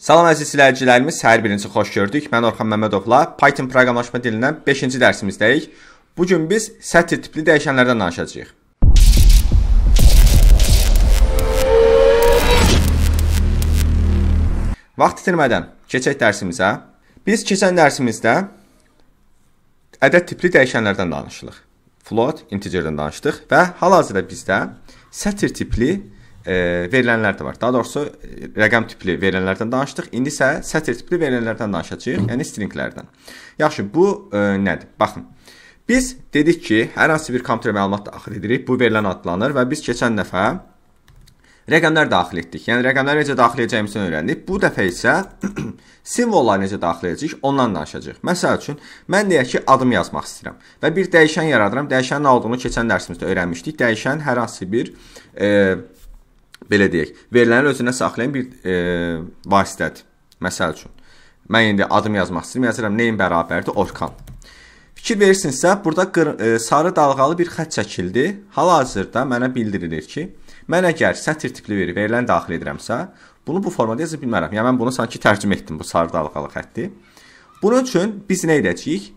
Salam əziz izləyicilərimiz, hər birinizi xoş gördük. Mən Orxan Məmmədovla Python proqramlaşma dilindən 5-ci dərsimizdəyik. Bu gün biz sətr tipli dəyişənlərdən danışacağıq. Vaxt itirmədən keçək dərsimizə. Biz keçən dərsimizdə ədəd tipli dəyişənlərdən danışdıq. Float, integerdən danışdıq və hal-hazırda bizdə sətr tipli dəyişənlərdən e, verilənlər də var. Daha doğrusu e, rəqəm tipli verilənlərdən danışdıq. İndi isə sətr tipli verilənlərdən danışacağıq, yəni stringlərdən. Yaxşı, bu e, nədir? Baxın. Biz dedik ki, hər hansı bir kompüterə məlumat daxil edirik, bu verilən adlanır və biz keçən dəfə rəqəmlər daxil etdik. Yəni rəqəmləri necə daxil edəcəyimizi öyrəndik. Bu dəfə isə simvolları necə daxil edəcəyik, ondan danışacağıq. Məsəl üçün mən deyək ki, adım yazmaq istəyirəm və bir dəyişən yaradıram. Dəyişənin nə olduğunu keçən dərsimizdə öyrənmişdik. Dəyişən hər hansı bir e, belə deyək, verilənin özünə saxlayan bir e, vasitədir. Məsəl üçün mən indi adım yazmaq istəyirəm, yazıram nəyin bərabərdir? Orkan. Fikir versinizsə, burada qır, e, sarı dalğalı bir xətt çəkildi. Hal-hazırda mənə bildirilir ki, mən əgər sətr tipli veri verilən daxil edirəmsə, bunu bu formada yaza bilmərəm. Yəni mən bunu sanki tərcümə etdim bu sarı dalğalı xətti. Bunun üçün biz nə edəcəyik?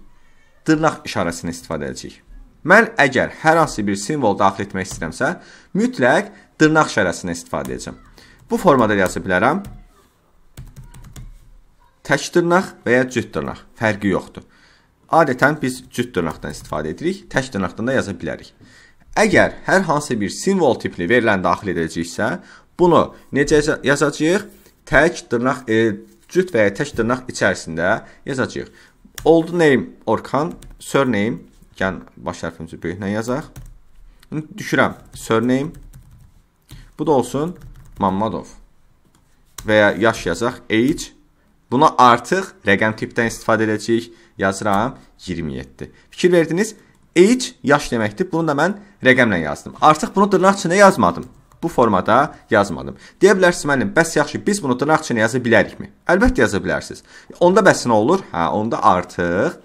Dırnaq işarəsini istifadə edəcəyik. Mən əgər hər hansı bir simvol daxil etmək istəyirəmsə, mütləq dırnaq şərəsindən istifadə edəcəm. Bu formada yaza bilərəm. Tək dırnaq və ya cüt dırnaq, fərqi yoxdur. Adətən biz cüt dırnaqdan istifadə edirik, tək dırnaqdan da yaza bilərik. Əgər hər hansı bir simvol tipli verilən daxil edəcəksə, bunu necə yazacağıq? Tək dırnaq, e, cüt və ya tək dırnaq içərisində yazacağıq. Old name Orkan, surname, yəni baş hərfimizi böyüklə yazaq. Düşürəm surname Bu da olsun Mammadov. Və ya yaş yazaq age. Buna artıq rəqəm tipdən istifadə edəcəyik. Yazıram 27. Fikir verdiniz? Age yaş deməkdir. Bunu da mən rəqəmlə yazdım. Artıq bunu dırnaq içində yazmadım. Bu formada yazmadım. Deyə bilərsiniz müəllim, bəs yaxşı, biz bunu dırnaq içində yaza bilərikmi? Əlbəttə yaza bilərsiniz. Onda bəs nə olur? Hə, onda artıq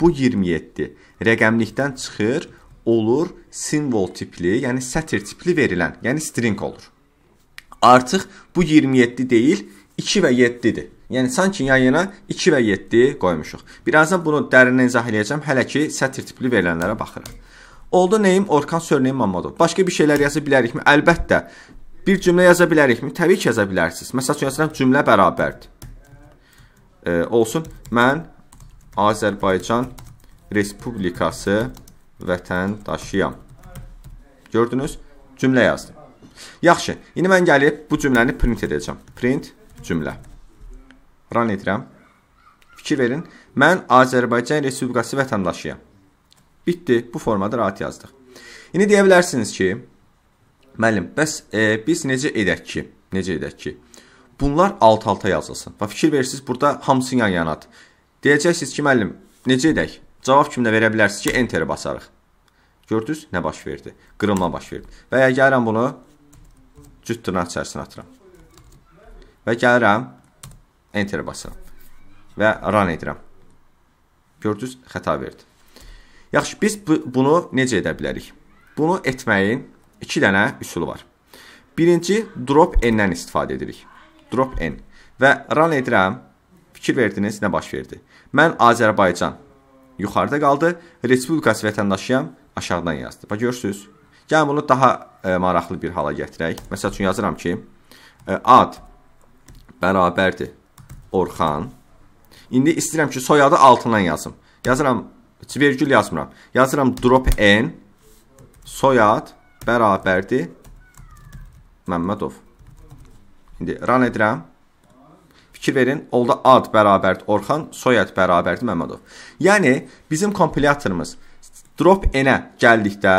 bu 27 rəqəmlikdən çıxır olur simvol tipli, yəni sətir tipli verilən, yəni string olur. Artıq bu 27 deyil, 2 və 7-dir. Yəni sanki yayına 2 və 7 qoymuşuq. Birazdan bunu dərindən izah eləyəcəm. Hələ ki sətir tipli verilənlərə baxırıq. Oldu neyim Orkan Sörnəyim Mamadov. Başqa bir şeylər yaza bilərikmi? Əlbəttə. Bir cümlə yaza bilərikmi? Təbii ki, yaza bilərsiniz. Məsəl üçün yazıram cümlə bərabərdir. E, olsun. Mən Azərbaycan Respublikası vətəndaşıyam. Gördünüz? Cümlə yazdım. Yaxşı. İndi mən gəlib bu cümləni print edəcəm. Print cümlə. Run edirəm. Fikir verin. Mən Azərbaycan Respublikası vətəndaşıyam. Bitdi. Bu formada rahat yazdıq. İndi deyə bilərsiniz ki, müəllim, bəs e, biz necə edək ki? Necə edək ki? Bunlar alt-alta yazılsın. Və fikir verirsiniz, burada hamısı yan-yanadır. Deyəcəksiniz ki, müəllim, necə edək? Cavab kimi də verə bilərsiniz ki, enteri basarıq. Gördünüz nə baş verdi? Qırılma baş verdi. Və ya gəlirəm bunu cüt dırnaq içərisinə atıram. Və gəlirəm enteri basıram və run edirəm. Gördünüz xəta verdi. Yaxşı, biz bu, bunu necə edə bilərik? Bunu etməyin 2 dənə üsulu var. Birinci drop n-dən istifadə edirik. Drop n və run edirəm. Fikir verdiniz nə baş verdi? Mən Azərbaycan yuxarıda qaldı, Respublikası vətəndaşıyam aşağıdan yazdı. Bax görürsüz? Gəlin bunu daha ə, e, maraqlı bir hala gətirək. Məsəl üçün yazıram ki, ə, e, ad bərabərdir Orxan. İndi istəyirəm ki, soyadı altından yazım. Yazıram, vergül yazmıram. Yazıram drop n soyad bərabərdir Məmmədov. İndi run edirəm fikir verin. Oldu ad bərabərdir Orxan, soyad bərabərdir Məmmədov. Yəni bizim kompilyatorumuz drop n-ə gəldikdə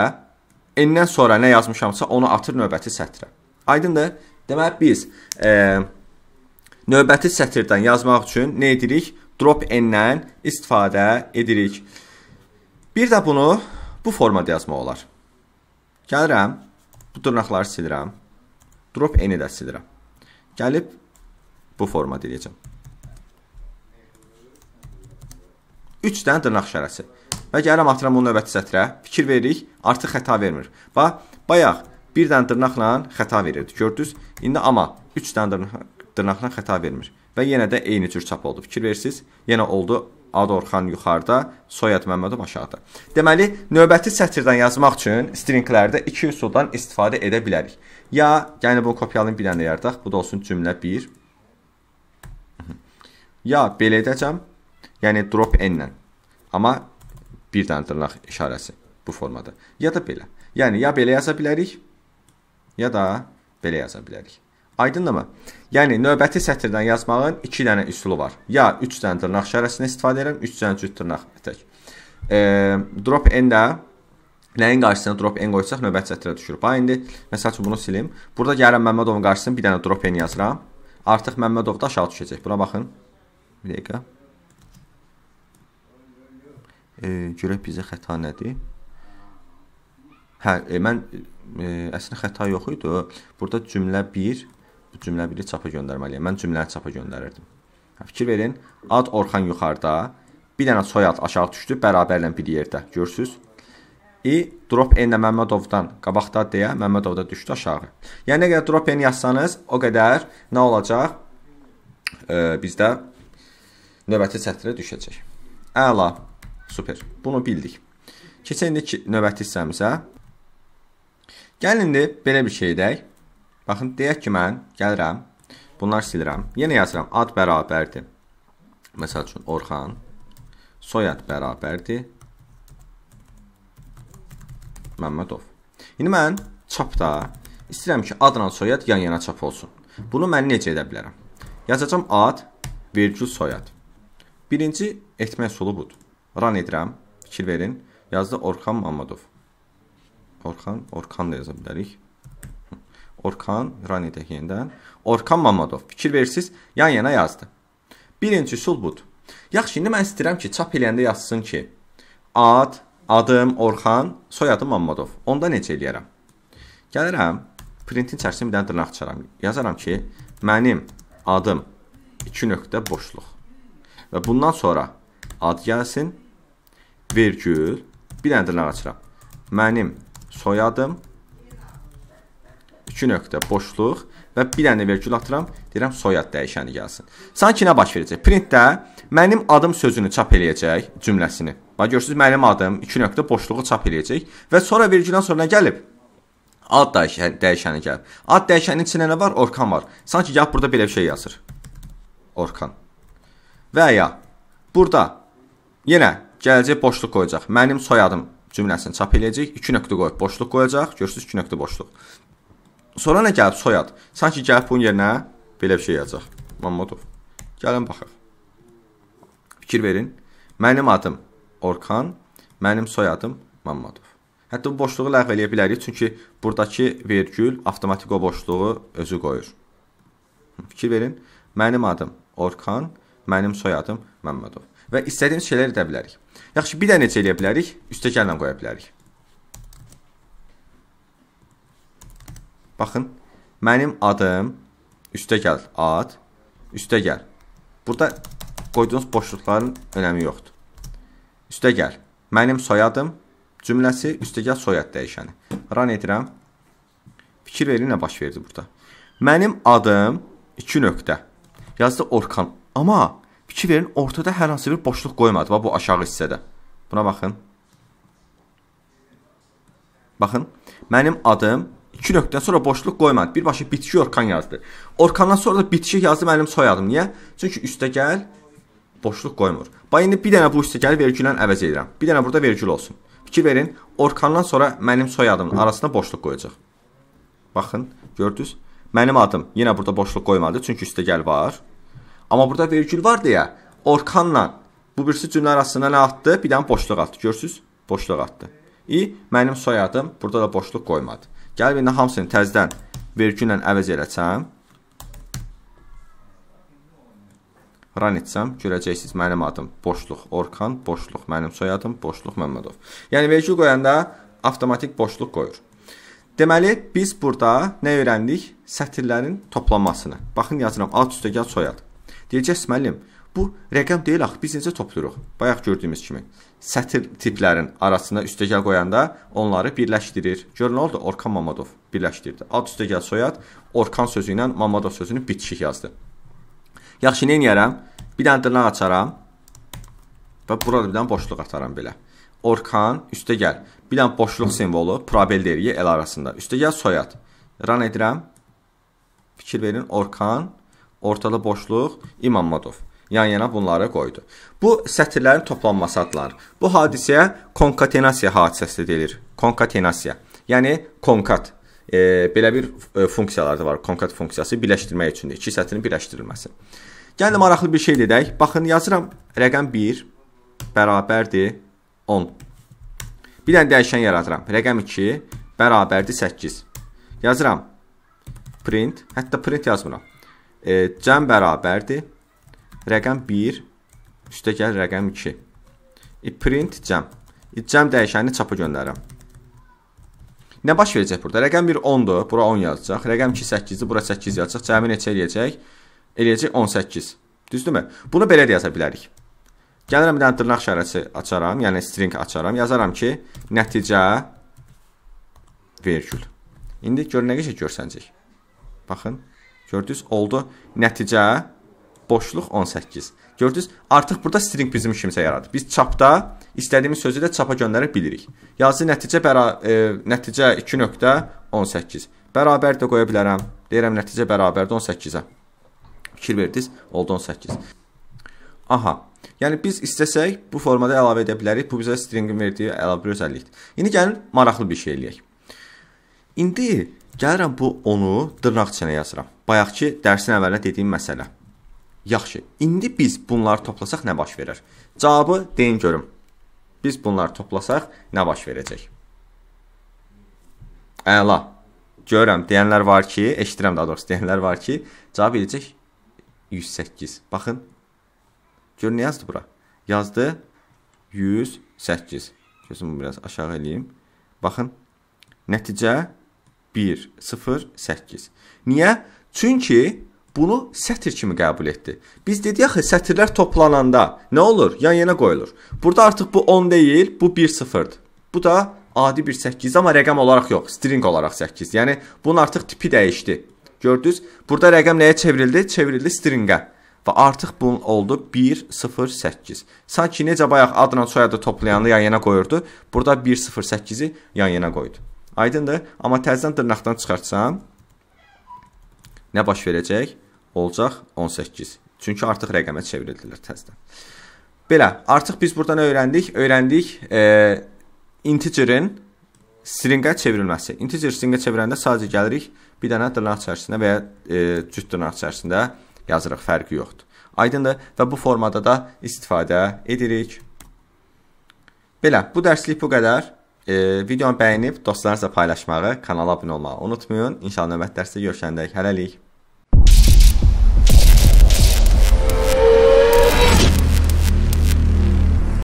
n-dən sonra nə yazmışamsa onu atır növbəti sətrə. Aydındır? Deməli biz e, növbəti sətirdən yazmaq üçün nə edirik? Drop n-dən istifadə edirik. Bir də bunu bu formada yazmaq olar. Gəlirəm, bu dırnaqları silirəm. Drop n-i də silirəm. Gəlib Bu forma deyəcəm. 3 dənə dırnaq işarəsi. Və gəlirəm artıram bu növbəti sətrə. Fikir veririk, artıq xəta vermir. Bax, bayaq bir dənə dırnaqla xəta verirdi. Gördünüz? İndi amma 3 dənə dırnaq, dırnaqla xəta vermir. Və yenə də eyni cür çap oldu. Fikir versiniz? Yenə oldu Adı Orxan yuxarıda, soyad Məmmədov aşağıda. Deməli, növbəti sətirdən yazmaq üçün stringlərdə iki üsuldan istifadə edə bilərik. Ya, yəni bu kopyalayın bir dənə yardaq, bu da olsun cümlə 1 ya belə edəcəm, yəni drop n-lə. Amma bir dənə dırnaq işarəsi bu formada. Ya da belə. Yəni ya belə yaza bilərik, ya da belə yaza bilərik. Aydındır? Yəni növbəti sətirdən yazmağın 2 dənə üsulu var. Ya 3 dənə dırnaq işarəsindən istifadə edirəm, 3 dənə cüt dırnaq tək. E, drop n də nəyin qarşısına drop n qoysaq növbəti sətrə düşür. Bax indi məsəl üçün bunu silim. Burada gələn Məmmədovun qarşısına bir dənə drop n yazıram. Artıq Məmmədov da aşağı düşəcək. Buna baxın. Bir dəqiqə. E, görək bizə xəta nədir? Hə, e, mən e, əslində xəta yox idi. Burada cümlə 1 bu cümlə 1-i çapa göndərməliyəm. Mən cümləni çapa göndərirdim. Hə, fikir verin. Ad Orxan yuxarıda, bir dənə soyad aşağı düşdü, bərabərlə bir yerdə. Görürsüz? i drop n-lə Məmmədovdan qabaqda deyə Məmmədov da düşdü aşağı. Yəni nə qədər drop n yazsanız, o qədər nə olacaq? E, bizdə növbəti sətrə düşəcək. Əla. Super. Bunu bildik. Keçək indi ki, növbəti hissəmizə. Gəlin indi belə bir şey edək. Baxın, deyək ki, mən gəlirəm. Bunlar silirəm. Yenə yazıram. Ad bərabərdir. Məsəl üçün Orxan. Soyad bərabərdir. Məmmədov. İndi mən çapda istəyirəm ki, adla soyad yan-yana çap olsun. Bunu mən necə edə bilərəm? Yazacam ad, virgül soyad. Birinci etmə üsulu budur. Ran edirəm, fikir verin. Yazdı Orxan Mamadov. Orxan, Orxan da yaza bilərik. Orxan, ran edək yenidən. Orxan Mamadov. Fikir versiz, yan-yana yazdı. Birinci üsul budur. Yaxşı, indi mən istəyirəm ki, çap eləyəndə yazsın ki, ad, adım Orxan, soyadım Mamadov. Onda necə eləyərəm? Gəlirəm, printin içərisinə bir dənə dırnaq açaram. Yazaram ki, mənim adım 2 nöqtə boşluq. Və bundan sonra ad gəlsin, vergül, bir dənə dırnaq açıram. Mənim soyadım, iki nöqtə, boşluq və bir dənə vergül atıram, deyirəm soyad dəyişəni gəlsin. Sanki nə baş verəcək? Printdə mənim adım sözünü çap eləyəcək cümləsini. Bax görürsüz mənim adım 2 nöqtə boşluğu çap eləyəcək və sonra vergüldən sonra nə gəlib? Ad dəyişəni, dəyişəni gəlib. Ad dəyişəninin içində nə var? Orkan var. Sanki gəlib burada belə bir şey yazır. Orkan. Və ya burada yenə gələcək boşluq qoyacaq. Mənim soyadım cümləsini çap eləyəcək. 2 nöqtə qoyub boşluq qoyacaq. Görürsüz 2 nöqtə boşluq. Sonra nə gəlib soyad? Sanki gəlib bunun yerinə belə bir şey yazacaq. Mammadov. Gəlin baxaq. Fikir verin. Mənim adım Orkan, mənim soyadım Mammadov. Hətta bu boşluğu ləğv eləyə bilərik, çünki burdakı vergül avtomatik o boşluğu özü qoyur. Fikir verin. Mənim adım Orkan, Mənim soyadım Məmmədov. Və istədiyimiz şeylər edə bilərik. Yaxşı, bir də necə eləyə bilərik? Üstəkanla qoya bilərik. Baxın, mənim adım üstəgəl ad, üstəgəl. Burada qoyduğunuz boşluqların önəmi yoxdur. Üstəgəl mənim soyadım cümləsi üstəgəl soyad dəyişəni. Run edirəm. Fikir verin nə baş verdi burada. Mənim adım 2 nöqtə. Yazdı Orkan. Amma Pikiverin ortada hər hansı bir boşluq qoymadı. Bax, bu aşağı hissədə. Buna baxın. Baxın, mənim adım 2 nöqtədən sonra boşluq qoymadı. Birbaşa bitki Orkan yazdı. Orkandan sonra da bitki yazdı mənim soyadım. Niyə? Çünki üstə gəl boşluq qoymur. Bax indi bir dənə bu üstə gəl vergüllə əvəz edirəm. Bir dənə burada vergül olsun. Fikir verin, Orkandan sonra mənim soyadımın arasına boşluq qoyacaq. Baxın, gördünüz? Mənim adım yenə burada boşluq qoymadı, çünki üstə gəl var. Amma burada vergül var deyə Orkanla bu birisi cümlə arasında nə atdı? Bir dənə boşluq atdı. Görürsüz? Boşluq atdı. İ mənim soyadım burada da boşluq qoymadı. Gəlib indi hamısını təzədən vergüllə əvəz eləsəm run etsəm görəcəksiniz mənim adım boşluq Orkan, boşluq mənim soyadım boşluq Məmmədov. Yəni vergül qoyanda avtomatik boşluq qoyur. Deməli biz burada nə öyrəndik? Sətirlərin toplamasını. Baxın yazıram alt üstə gəl soyad. Deyəcəksiniz müəllim, bu rəqəm deyil axı, biz necə toplayırıq? Bayaq gördüyümüz kimi sətir tiplərin arasına üstəgəl qoyanda onları birləşdirir. Gör nə oldu? Orkan Mamadov birləşdirdi. Ad üstəgəl soyad Orkan sözü ilə Mamadov sözünü bitişik yazdı. Yaxşı, nə edərəm? Bir dənə dırnaq açaram və burada bir dənə boşluq ataram belə. Orkan üstəgəl. Bir dənə boşluq simvolu probel deyirik el arasında. Üstəgəl soyad. Ran edirəm. Fikir verin Orkan ortada boşluq, İmammədov yan-yana bunları qoydu. Bu sətirlərin toplanması adlanır. Bu hadisəyə konkatenasiya hadisəsi deyilir. Konkatenasiya. Yəni konkat e, belə bir e, funksiyalar da var. Konkat funksiyası birləşdirmək üçündür. İki sətrin birləşdirilməsi. Gəlin maraqlı bir şey dedək. Baxın yazıram rəqəm 1 bərabərdir 10. Bir dənə dəyişən yaradıram. Rəqəm 2 bərabərdir 8. Yazıram print, hətta print yazmıram. E, cəm bərabərdir. Rəqəm 1 üstə gəl rəqəm 2. E, print cəm. E, cəm dəyişənini çapa göndərirəm. Nə baş verəcək burada? Rəqəm 1 10-dur, bura 10 yazacaq. Rəqəm 2 8-dir, bura 8 yazacaq. Cəmi neçə eləyəcək? Eləyəcək 18. Düzdürmü? Bunu belə də yaza bilərik. Gəlirəm bir dənə dırnaq işarəsi açaram, yəni string açaram. Yazaram ki, nəticə vergül. İndi gör nə qədər görsənəcək. Baxın. Gördünüz, oldu. Nəticə boşluq 18. Gördünüz, artıq burada string bizim işimizə yaradı. Biz çapda istədiyimiz sözü də çapa göndərə bilirik. Yazı nəticə bəra e, nəticə 2.18 bərabər də qoya bilərəm. Deyirəm nəticə bərabərdir 18-ə. Fikir verdiniz, oldu 18. Aha. Yəni biz istəsək bu formada əlavə edə bilərik. Bu bizə stringin verdiyi əlavə bir özəllikdir. İndi gəlin maraqlı bir şey eləyək. İndi gəlirəm bu 10-u dırnaq içinə yazıram bayaqki dərsin əvvələ dediyim məsələ. Yaxşı, indi biz bunları toplasaq nə baş verər? Cavabı deyin görüm. Biz bunları toplasaq nə baş verəcək? Əla. Görürəm, deyənlər var ki, eşidirəm daha doğrusu, deyənlər var ki, cavab edəcək 108. Baxın. Gör nə yazdı bura? Yazdı 108. Gözümü biraz aşağı eləyim. Baxın. Nəticə 108. Niyə? Çünki bunu sətr kimi qəbul etdi. Biz dedik axı sətirlər toplananda nə olur? Yan yana qoyulur. Burada artıq bu 10 deyil, bu 1 0-dır. Bu da adi bir 8 amma rəqəm olaraq yox, string olaraq 8. Yəni bunun artıq tipi dəyişdi. Gördünüz? Burada rəqəm nəyə çevrildi? Çevrildi stringə. Və artıq bunun oldu 1 0 8. Sanki necə bayaq adla soyadı toplayanı yan yana qoyurdu. Burada 1 0 8-i yan yana qoydu. Aydındır? Amma təzədən dırnaqdan çıxartsam Nə baş verəcək? Olacaq 18. Çünki artıq rəqəmə çevrildilər təzədən. Belə, artıq biz burdan öyrəndik, öyrəndik e, integerin stringə çevrilməsi. Integer stringə çevirəndə sadəcə gəlirik bir dənə dırnaq içərisində və ya e, cüt dırnaq içərisində yazırıq, fərqi yoxdur. Aydındır? Və bu formada da istifadə edirik. Belə, bu dərslik bu qədər. E, videonu bəyənib dostlarınızla paylaşmağı, kanala abunə olmağı unutmayın. İnşallah növbəti dərsdə görüşəndə hələlik.